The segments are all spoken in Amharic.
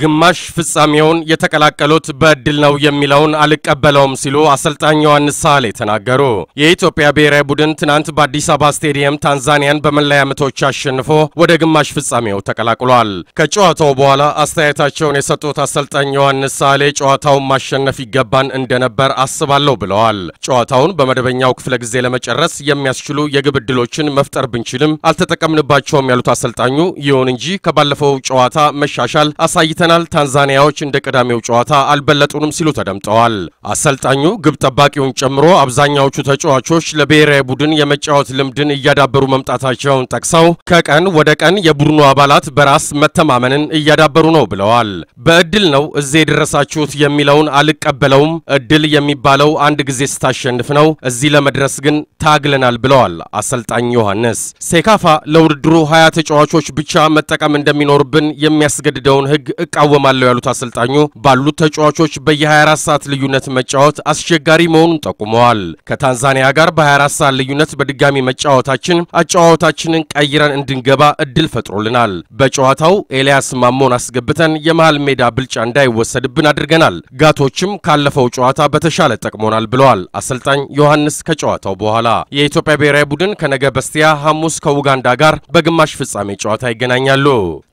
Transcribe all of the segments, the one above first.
ግማሽ ፍጻሜውን የተቀላቀሉት በእድል ነው የሚለውን አልቀበለውም ሲሉ አሰልጣኝ ዮሐንስ ሳሌ ተናገሩ። የኢትዮጵያ ብሔራዊ ቡድን ትናንት በአዲስ አበባ ስቴዲየም ታንዛኒያን በመለያ ምቶች አሸንፎ ወደ ግማሽ ፍጻሜው ተቀላቅሏል። ከጨዋታው በኋላ አስተያየታቸውን የሰጡት አሰልጣኝ ዮሐንስ ሳሌ ጨዋታውን ማሸነፍ ይገባን እንደነበር አስባለሁ ብለዋል። ጨዋታውን በመደበኛው ክፍለ ጊዜ ለመጨረስ የሚያስችሉ የግብ እድሎችን መፍጠር ብንችልም አልተጠቀምንባቸውም ያሉት አሰልጣኙ ይሁን እንጂ ከባለፈው ጨዋታ መሻሻል አሳይ ዘግይተናል፣ ታንዛኒያዎች እንደ ቀዳሚው ጨዋታ አልበለጡንም ሲሉ ተደምጠዋል። አሰልጣኙ ግብ ጠባቂውን ጨምሮ አብዛኛዎቹ ተጫዋቾች ለብሔራዊ ቡድን የመጫወት ልምድን እያዳበሩ መምጣታቸውን ጠቅሰው ከቀን ወደ ቀን የቡድኑ አባላት በራስ መተማመንን እያዳበሩ ነው ብለዋል። በእድል ነው እዚህ የደረሳችሁት የሚለውን አልቀበለውም። እድል የሚባለው አንድ ጊዜ ስታሸንፍ ነው። እዚህ ለመድረስ ግን ታግለናል ብለዋል አሰልጣኝ ዮሐንስ። ሴካፋ ለውድድሩ ሀያ ተጫዋቾች ብቻ መጠቀም እንደሚኖርብን የሚያስገድደውን ህግ ። እቃወማለሁ ያሉት አሰልጣኙ ባሉት ተጫዋቾች በየ24 ሰዓት ልዩነት መጫወት አስቸጋሪ መሆኑን ጠቁመዋል። ከታንዛኒያ ጋር በ24 ሰዓት ልዩነት በድጋሚ መጫወታችን አጫዋወታችንን ቀይረን እንድንገባ እድል ፈጥሮልናል። በጨዋታው ኤልያስ ማሞን አስገብተን የመሃል ሜዳ ብልጫ እንዳይወሰድብን አድርገናል። ጋቶችም ካለፈው ጨዋታ በተሻለ ጠቅሞናል ብለዋል አሰልጣኝ ዮሐንስ። ከጨዋታው በኋላ የኢትዮጵያ ብሔራዊ ቡድን ከነገ በስቲያ ሐሙስ ከኡጋንዳ ጋር በግማሽ ፍጻሜ ጨዋታ ይገናኛሉ።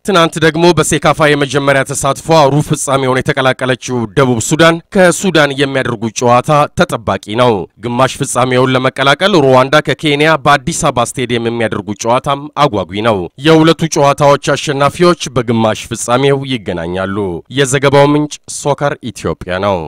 ትናንት ደግሞ በሴካፋ የመጀመሪያ ተሳትፎ ሩብ ፍጻሜውን የተቀላቀለችው ደቡብ ሱዳን ከሱዳን የሚያደርጉት ጨዋታ ተጠባቂ ነው። ግማሽ ፍጻሜውን ለመቀላቀል ሩዋንዳ ከኬንያ በአዲስ አበባ ስቴዲየም የሚያደርጉት ጨዋታም አጓጊ ነው። የሁለቱ ጨዋታዎች አሸናፊዎች በግማሽ ፍጻሜው ይገናኛሉ። የዘገባው ምንጭ ሶከር ኢትዮጵያ ነው።